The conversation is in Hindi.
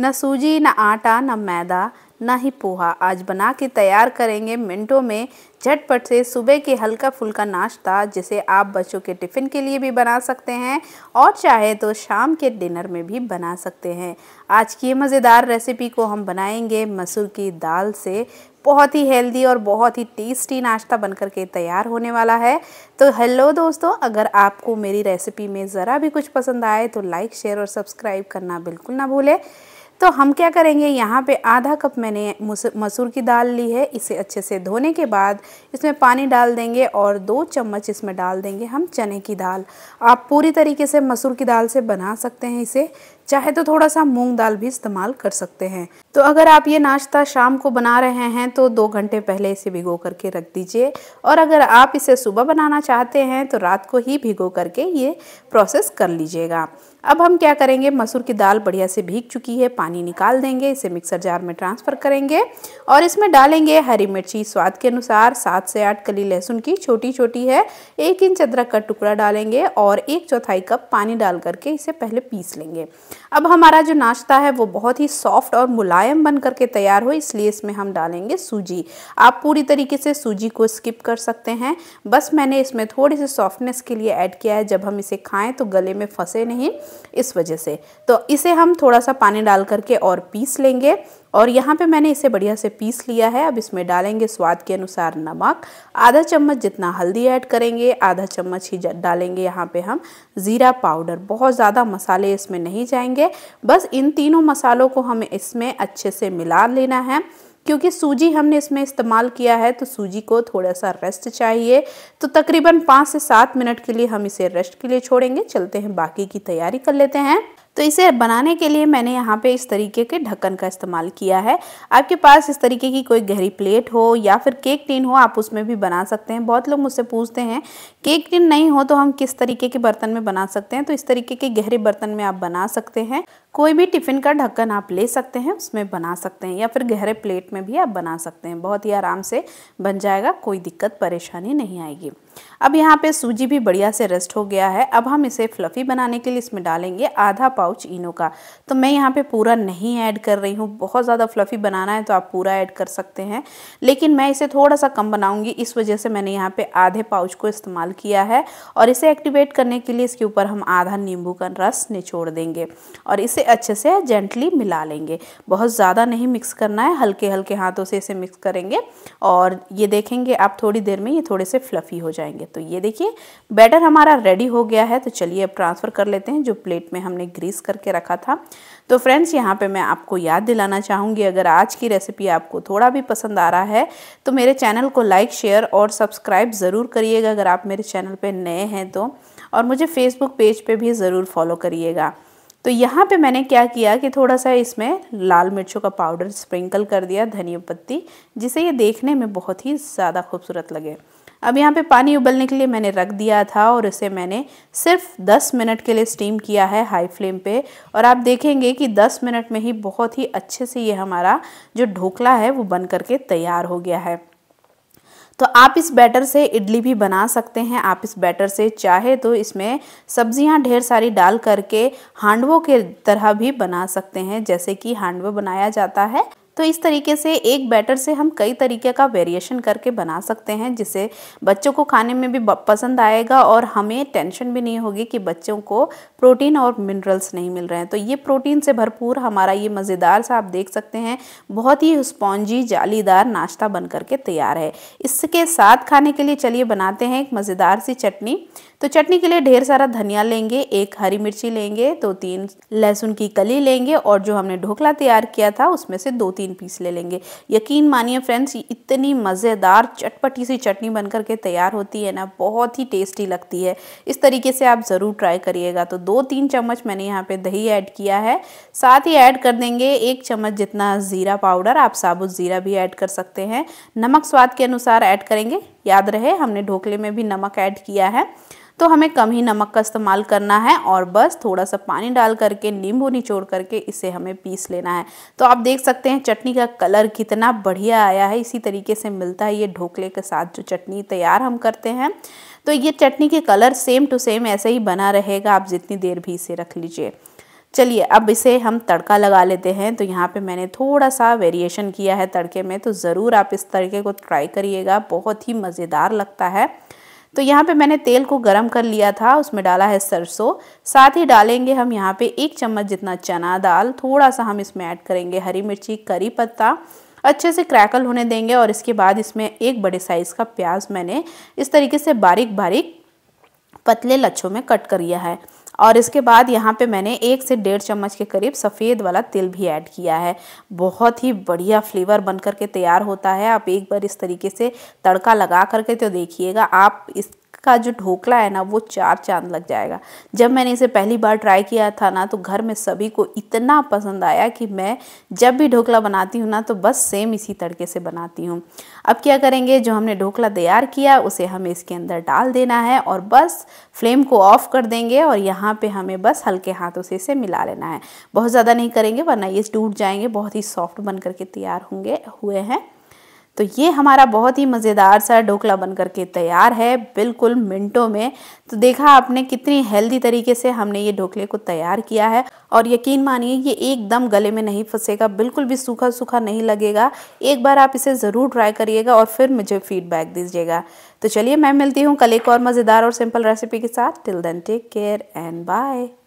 न सूजी न आटा न मैदा न ही पोहा आज बना के तैयार करेंगे मिनटों में झटपट से सुबह के हल्का फुल्का नाश्ता जिसे आप बच्चों के टिफ़िन के लिए भी बना सकते हैं और चाहे तो शाम के डिनर में भी बना सकते हैं आज की मज़ेदार रेसिपी को हम बनाएंगे मसूर की दाल से बहुत ही हेल्दी और बहुत ही टेस्टी नाश्ता बनकर के तैयार होने वाला है तो हेलो दोस्तों अगर आपको मेरी रेसिपी में ज़रा भी कुछ पसंद आए तो लाइक शेयर और सब्सक्राइब करना बिल्कुल ना भूलें तो हम क्या करेंगे यहाँ पे आधा कप मैंने मसूर की दाल ली है इसे अच्छे से धोने के बाद इसमें पानी डाल देंगे और दो चम्मच इसमें डाल देंगे हम चने की दाल आप पूरी तरीके से मसूर की दाल से बना सकते हैं इसे चाहे तो थोड़ा सा मूंग दाल भी इस्तेमाल कर सकते हैं तो अगर आप ये नाश्ता शाम को बना रहे हैं तो दो घंटे पहले इसे भिगो करके रख दीजिए और अगर आप इसे सुबह बनाना चाहते हैं तो रात को ही भिगो करके ये प्रोसेस कर लीजिएगा अब हम क्या करेंगे मसूर की दाल बढ़िया से भीग चुकी है पानी निकाल देंगे इसे मिक्सर जार में ट्रांसफ़र करेंगे और इसमें डालेंगे हरी मिर्ची स्वाद के अनुसार सात से आठ कली लहसुन की छोटी छोटी है एक इंच अदरक का टुकड़ा डालेंगे और एक चौथाई कप पानी डाल करके इसे पहले पीस लेंगे अब हमारा जो नाश्ता है वो बहुत ही सॉफ्ट और मुलायम बन करके तैयार हो इसलिए इसमें हम डालेंगे सूजी आप पूरी तरीके से सूजी को स्किप कर सकते हैं बस मैंने इसमें थोड़ी सी सॉफ्टनेस के लिए ऐड किया है जब हम इसे खाएं तो गले में फंसे नहीं इस वजह से तो इसे हम थोड़ा सा पानी डाल करके और पीस लेंगे और यहाँ पे मैंने इसे बढ़िया से पीस लिया है अब इसमें डालेंगे स्वाद के अनुसार नमक आधा चम्मच जितना हल्दी ऐड करेंगे आधा चम्मच ही डालेंगे यहाँ पे हम ज़ीरा पाउडर बहुत ज़्यादा मसाले इसमें नहीं जाएंगे बस इन तीनों मसालों को हमें इसमें अच्छे से मिला लेना है क्योंकि सूजी हमने इसमें इस्तेमाल किया है तो सूजी को थोड़ा सा रेस्ट चाहिए तो तकरीबन पाँच से सात मिनट के लिए हम इसे रेस्ट के लिए छोड़ेंगे चलते हैं बाकी की तैयारी कर लेते हैं तो इसे बनाने के लिए मैंने यहाँ पे इस तरीके के ढक्कन का इस्तेमाल किया है आपके पास इस तरीके की कोई गहरी प्लेट हो या फिर केक टिन हो आप उसमें भी बना सकते हैं बहुत लोग मुझसे पूछते हैं केक टिन नहीं हो तो हम किस तरीके के बर्तन में बना सकते हैं तो इस तरीके के गहरे बर्तन में आप बना सकते हैं कोई भी टिफ़िन का ढक्कन आप ले सकते हैं उसमें बना सकते हैं या फिर गहरे प्लेट में भी आप बना सकते हैं बहुत ही आराम से बन जाएगा कोई दिक्कत परेशानी नहीं आएगी अब यहाँ पे सूजी भी बढ़िया से रेस्ट हो गया है अब हम इसे फ्लफ़ी बनाने के लिए इसमें डालेंगे आधा पाउच इनो का तो मैं यहाँ पे पूरा नहीं ऐड कर रही हूँ बहुत ज़्यादा फ्लफ़ी बनाना है तो आप पूरा ऐड कर सकते हैं लेकिन मैं इसे थोड़ा सा कम बनाऊँगी इस वजह से मैंने यहाँ पर आधे पाउच को इस्तेमाल किया है और इसे एक्टिवेट करने के लिए इसके ऊपर हम आधा नींबू का रस निचोड़ देंगे और इसे अच्छे से जेंटली मिला लेंगे बहुत ज़्यादा नहीं मिक्स करना है हल्के हल्के हाथों से इसे मिक्स करेंगे और ये देखेंगे आप थोड़ी देर में ये थोड़े से फ्लफ़ी हो जाए जाएंगे तो ये देखिए बैटर हमारा रेडी हो गया है तो चलिए अब ट्रांसफ़र कर लेते हैं जो प्लेट में हमने ग्रीस करके रखा था तो फ्रेंड्स यहाँ पे मैं आपको याद दिलाना चाहूँगी अगर आज की रेसिपी आपको थोड़ा भी पसंद आ रहा है तो मेरे चैनल को लाइक शेयर और सब्सक्राइब ज़रूर करिएगा अगर आप मेरे चैनल पर नए हैं तो और मुझे फेसबुक पेज पर भी ज़रूर फॉलो करिएगा तो यहाँ पे मैंने क्या किया कि थोड़ा सा इसमें लाल मिर्चों का पाउडर स्प्रिंकल कर दिया धनिया पत्ती जिसे ये देखने में बहुत ही ज़्यादा खूबसूरत लगे अब यहाँ पे पानी उबलने के लिए मैंने रख दिया था और इसे मैंने सिर्फ 10 मिनट के लिए स्टीम किया है हाई फ्लेम पे और आप देखेंगे कि 10 मिनट में ही बहुत ही अच्छे से ये हमारा जो ढोकला है वो बन करके तैयार हो गया है तो आप इस बैटर से इडली भी बना सकते हैं आप इस बैटर से चाहे तो इसमें सब्जियां ढेर सारी डाल करके हांडवों के तरह भी बना सकते हैं जैसे कि हांडवा बनाया जाता है तो इस तरीके से एक बैटर से हम कई तरीके का वेरिएशन करके बना सकते हैं जिससे बच्चों को खाने में भी पसंद आएगा और हमें टेंशन भी नहीं होगी कि बच्चों को प्रोटीन और मिनरल्स नहीं मिल रहे हैं तो ये प्रोटीन से भरपूर हमारा ये मज़ेदार सा आप देख सकते हैं बहुत ही स्पॉन्जी जालीदार नाश्ता बन करके तैयार है इसके साथ खाने के लिए चलिए बनाते हैं एक मज़ेदार सी चटनी तो चटनी के लिए ढेर सारा धनिया लेंगे एक हरी मिर्ची लेंगे दो तीन लहसुन की कली लेंगे और जो हमने ढोकला तैयार किया था उसमें से दो तीन तीन पीस ले लेंगे यकीन मानिए फ्रेंड्स इतनी मज़ेदार चटपटी सी चटनी बन करके तैयार होती है ना बहुत ही टेस्टी लगती है इस तरीके से आप ज़रूर ट्राई करिएगा तो दो तीन चम्मच मैंने यहाँ पे दही ऐड किया है साथ ही ऐड कर देंगे एक चम्मच जितना ज़ीरा पाउडर आप साबुत ज़ीरा भी ऐड कर सकते हैं नमक स्वाद के अनुसार ऐड करेंगे याद रहे हमने ढोकले में भी नमक ऐड किया है तो हमें कम ही नमक का इस्तेमाल करना है और बस थोड़ा सा पानी डाल करके नींबू निचोड़ करके इसे हमें पीस लेना है तो आप देख सकते हैं चटनी का कलर कितना बढ़िया आया है इसी तरीके से मिलता है ये ढोकले के साथ जो चटनी तैयार हम करते हैं तो ये चटनी के कलर सेम टू सेम ऐसे ही बना रहेगा आप जितनी देर भी इसे रख लीजिए चलिए अब इसे हम तड़का लगा लेते हैं तो यहाँ पे मैंने थोड़ा सा वेरिएशन किया है तड़के में तो ज़रूर आप इस तड़के को ट्राई करिएगा बहुत ही मज़ेदार लगता है तो यहाँ पे मैंने तेल को गरम कर लिया था उसमें डाला है सरसों साथ ही डालेंगे हम यहाँ पे एक चम्मच जितना चना दाल थोड़ा सा हम इसमें ऐड करेंगे हरी मिर्ची करी पत्ता अच्छे से क्रैकल होने देंगे और इसके बाद इसमें एक बड़े साइज़ का प्याज मैंने इस तरीके से बारीक बारीक पतले लच्छों में कट कर लिया है और इसके बाद यहाँ पे मैंने एक से डेढ़ चम्मच के करीब सफ़ेद वाला तिल भी ऐड किया है बहुत ही बढ़िया फ्लेवर बन करके तैयार होता है आप एक बार इस तरीके से तड़का लगा करके तो देखिएगा आप इस का जो ढोकला है ना वो चार चांद लग जाएगा जब मैंने इसे पहली बार ट्राई किया था ना तो घर में सभी को इतना पसंद आया कि मैं जब भी ढोकला बनाती हूँ ना तो बस सेम इसी तड़के से बनाती हूँ अब क्या करेंगे जो हमने ढोकला तैयार किया उसे हमें इसके अंदर डाल देना है और बस फ्लेम को ऑफ कर देंगे और यहाँ पर हमें बस हल्के हाथों से इसे मिला लेना है बहुत ज़्यादा नहीं करेंगे वरना ये टूट जाएंगे बहुत ही सॉफ्ट बन करके तैयार होंगे हुए हैं तो ये हमारा बहुत ही मज़ेदार सा ढोकला बन करके तैयार है बिल्कुल मिनटों में तो देखा आपने कितनी हेल्दी तरीके से हमने ये ढोकले को तैयार किया है और यकीन मानिए ये एकदम गले में नहीं फंसेगा बिल्कुल भी सूखा सूखा नहीं लगेगा एक बार आप इसे ज़रूर ट्राई करिएगा और फिर मुझे फीडबैक दीजिएगा तो चलिए मैं मिलती हूँ कल एक और मज़ेदार और सिंपल रेसिपी के साथ till then take care and bye